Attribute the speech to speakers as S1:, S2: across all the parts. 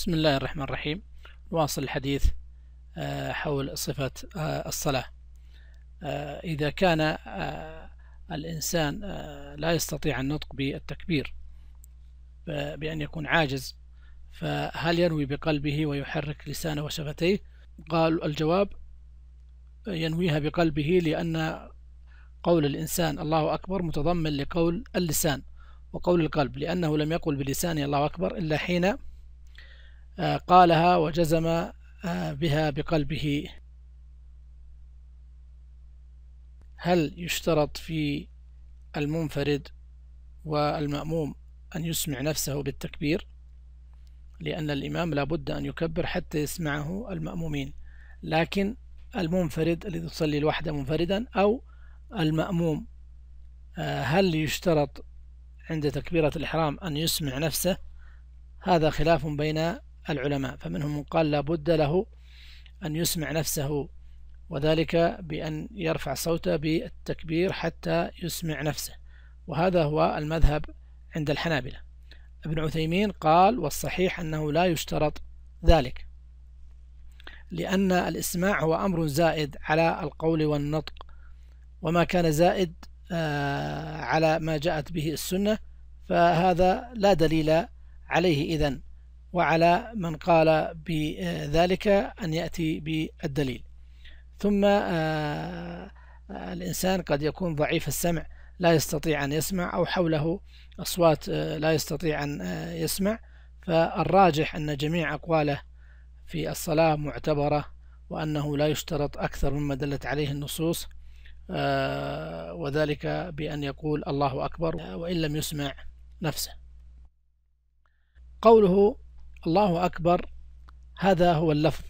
S1: بسم الله الرحمن الرحيم نواصل الحديث آه، حول صفة آه، الصلاة آه، إذا كان الإنسان لا يستطيع النطق بالتكبير بأن يكون عاجز فهل ينوي بقلبه ويحرك لسانه وشفتيه قال الجواب ينويها بقلبه لأن قول الإنسان الله أكبر متضمن لقول اللسان وقول القلب لأنه لم يقل بلسانه الله أكبر إلا حين قالها وجزم آه، بها بقلبه هل يشترط في المنفرد والمأموم أن يسمع نفسه بالتكبير لأن الإمام لابد أن يكبر حتى يسمعه المأمومين لكن المنفرد الذي يصلي الوحدة منفردا أو المأموم آه، هل يشترط عند تكبيرة الإحرام أن يسمع نفسه هذا خلاف بين العلماء فمنهم من قال لا بد له أن يسمع نفسه وذلك بأن يرفع صوته بالتكبير حتى يسمع نفسه وهذا هو المذهب عند الحنابلة ابن عثيمين قال والصحيح أنه لا يشترط ذلك لأن الإسماع هو أمر زائد على القول والنطق وما كان زائد آه، على ما جاءت به السنة فهذا لا دليل عليه إذن وعلى من قال بذلك أن يأتي بالدليل ثم آه، آه، الإنسان قد يكون ضعيف السمع لا يستطيع أن يسمع أو حوله أصوات آه، لا يستطيع أن يسمع فالراجح أن جميع أقواله في الصلاة معتبرة وأنه لا يشترط أكثر مما دلت عليه النصوص وذلك بأن يقول الله أكبر وإن لم يسمع نفسه قوله الله أكبر هذا هو اللفظ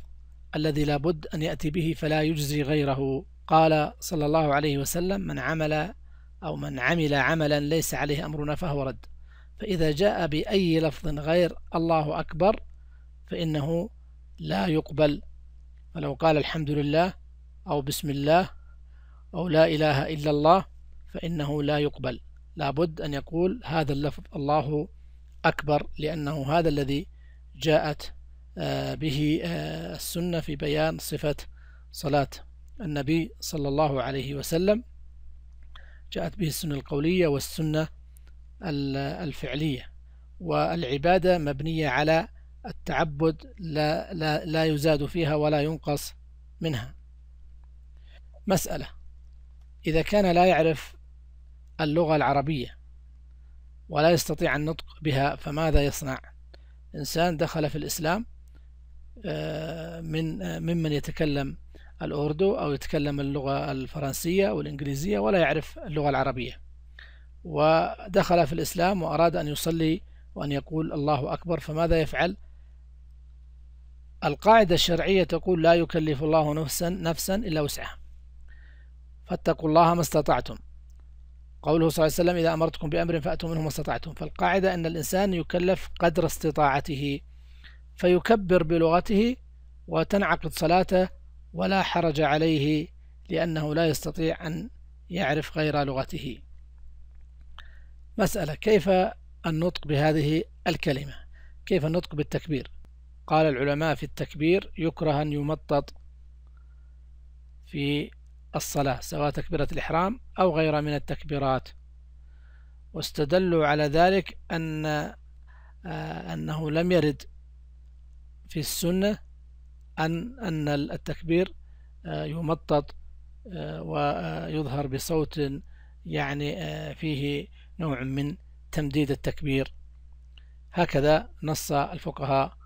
S1: الذي لا بد أن يأتي به فلا يجزي غيره قال صلى الله عليه وسلم من عمل أو من عمل عملا ليس عليه أمرنا فهو رد فإذا جاء بأي لفظ غير الله أكبر فإنه لا يقبل فلو قال الحمد لله أو بسم الله أو لا إله إلا الله فإنه لا يقبل لابد أن يقول هذا اللفظ الله أكبر لأنه هذا الذي جاءت آه، به آه، السنة في بيان صفة صلاة النبي صلى الله عليه وسلم جاءت به السنة القولية والسنة الفعلية والعبادة مبنية على التعبد لا, لا, لا يزاد فيها ولا ينقص منها مسألة إذا كان لا يعرف اللغة العربية ولا يستطيع النطق بها فماذا يصنع؟ إنسان دخل في الإسلام آه، من آه، ممن يتكلم الأوردو أو يتكلم اللغة الفرنسية والإنجليزية ولا يعرف اللغة العربية ودخل في الإسلام وأراد أن يصلي وأن يقول الله أكبر فماذا يفعل؟ القاعدة الشرعية تقول لا يكلف الله نفسا نفسا إلا وسعها فاتقوا الله ما استطعتم قوله صلى الله عليه وسلم إذا أمرتكم بأمر فأتوا منه ما استطعتم فالقاعدة أن الإنسان يكلف قدر استطاعته فيكبر بلغته وتنعقد صلاته ولا حرج عليه لأنه لا يستطيع أن يعرف غير لغته مسألة كيف النطق بهذه الكلمة كيف النطق بالتكبير قال العلماء في التكبير يكره أن يمطط في الصلاة سواء تكبيرة الإحرام أو غيرها من التكبيرات واستدلوا على ذلك أن آه، أنه لم يرد في السنة أن أن التكبير آه، يمطط آه، ويظهر بصوت يعني فيه نوع من تمديد التكبير هكذا نص الفقهاء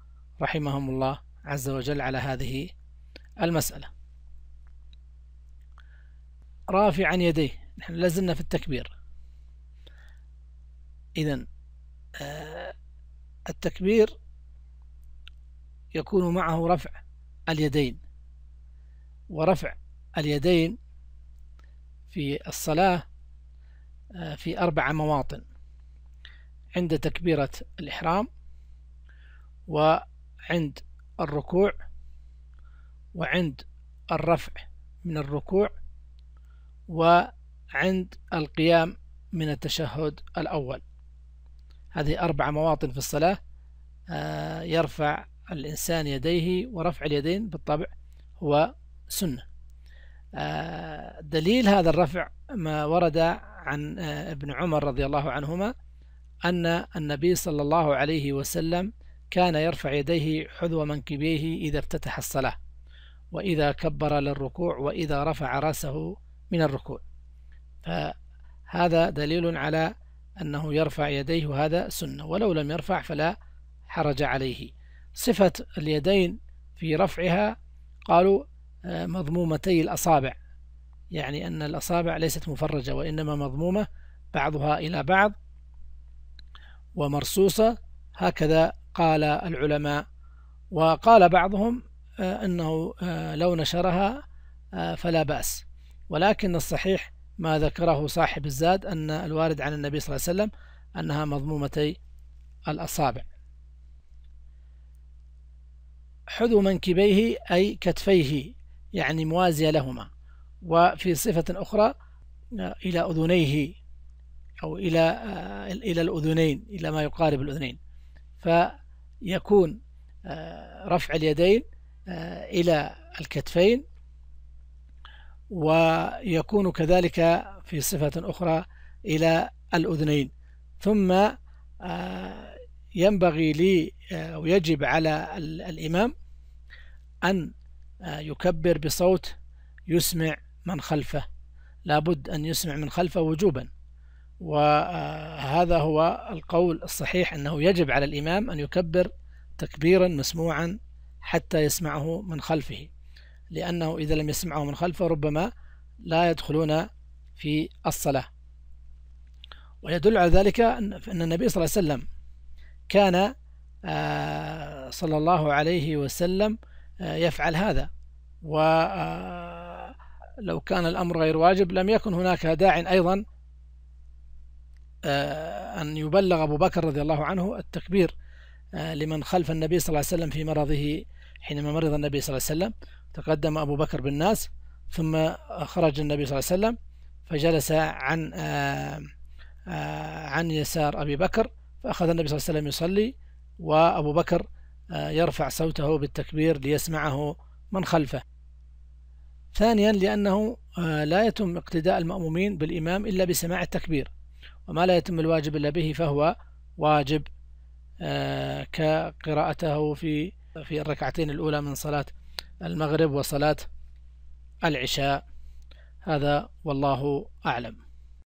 S1: رحمهم الله عز وجل على هذه المسألة رافعا يديه نحن لازلنا في التكبير إذا آه، التكبير يكون معه رفع اليدين ورفع اليدين في الصلاة آه، في أربع مواطن عند تكبيرة الإحرام وعند الركوع وعند الرفع من الركوع وعند القيام من التشهد الأول هذه أربع مواطن في الصلاة آه، يرفع الإنسان يديه ورفع اليدين بالطبع هو سنة آه، دليل هذا الرفع ما ورد عن آه، ابن عمر رضي الله عنهما أن النبي صلى الله عليه وسلم كان يرفع يديه حذو منكبيه إذا افتتح الصلاة وإذا كبر للركوع وإذا رفع رأسه من الركوع فهذا دليل على أنه يرفع يديه وهذا سنة ولو لم يرفع فلا حرج عليه صفة اليدين في رفعها قالوا آه، مضمومتي الأصابع يعني أن الأصابع ليست مفرجة وإنما مضمومة بعضها إلى بعض ومرصوصة هكذا قال العلماء وقال بعضهم آه، أنه آه، لو نشرها فلا بأس ولكن الصحيح ما ذكره صاحب الزاد أن الوارد عن النبي صلى الله عليه وسلم أنها مضمومتي الأصابع حذو منكبيه أي كتفيه يعني موازية لهما وفي صفة أخرى إلى أذنيه أو إلى آه، إلى الأذنين إلى ما يقارب الأذنين فيكون آه، رفع اليدين آه، إلى الكتفين ويكون كذلك في صفة أخرى إلى الأذنين ثم آه، ينبغي لي آه، أو يجب على الإمام أن آه، يكبر بصوت يسمع من خلفه لابد أن يسمع من خلفه وجوبا وهذا هو القول الصحيح أنه يجب على الإمام أن يكبر تكبيرا مسموعا حتى يسمعه من خلفه لأنه إذا لم يسمعه من خلفه ربما لا يدخلون في الصلاة ويدل على ذلك أن النبي صلى الله عليه وسلم كان آه، صلى الله عليه وسلم آه، يفعل هذا ولو آه، كان الأمر غير واجب لم يكن هناك داع أيضا أن يبلغ أبو بكر رضي الله عنه التكبير لمن خلف النبي صلى الله عليه وسلم في مرضه حينما مرض النبي صلى الله عليه وسلم تقدم أبو بكر بالناس ثم خرج النبي صلى الله عليه وسلم فجلس عن آه، آه، عن يسار أبي بكر فأخذ النبي صلى الله عليه وسلم يصلي وأبو بكر آه، يرفع صوته بالتكبير ليسمعه من خلفه ثانيا لأنه لا يتم اقتداء المأمومين بالإمام إلا بسماع التكبير وما لا يتم الواجب إلا به فهو واجب كقراءته في في الركعتين الأولى من صلاة المغرب وصلاة العشاء هذا والله أعلم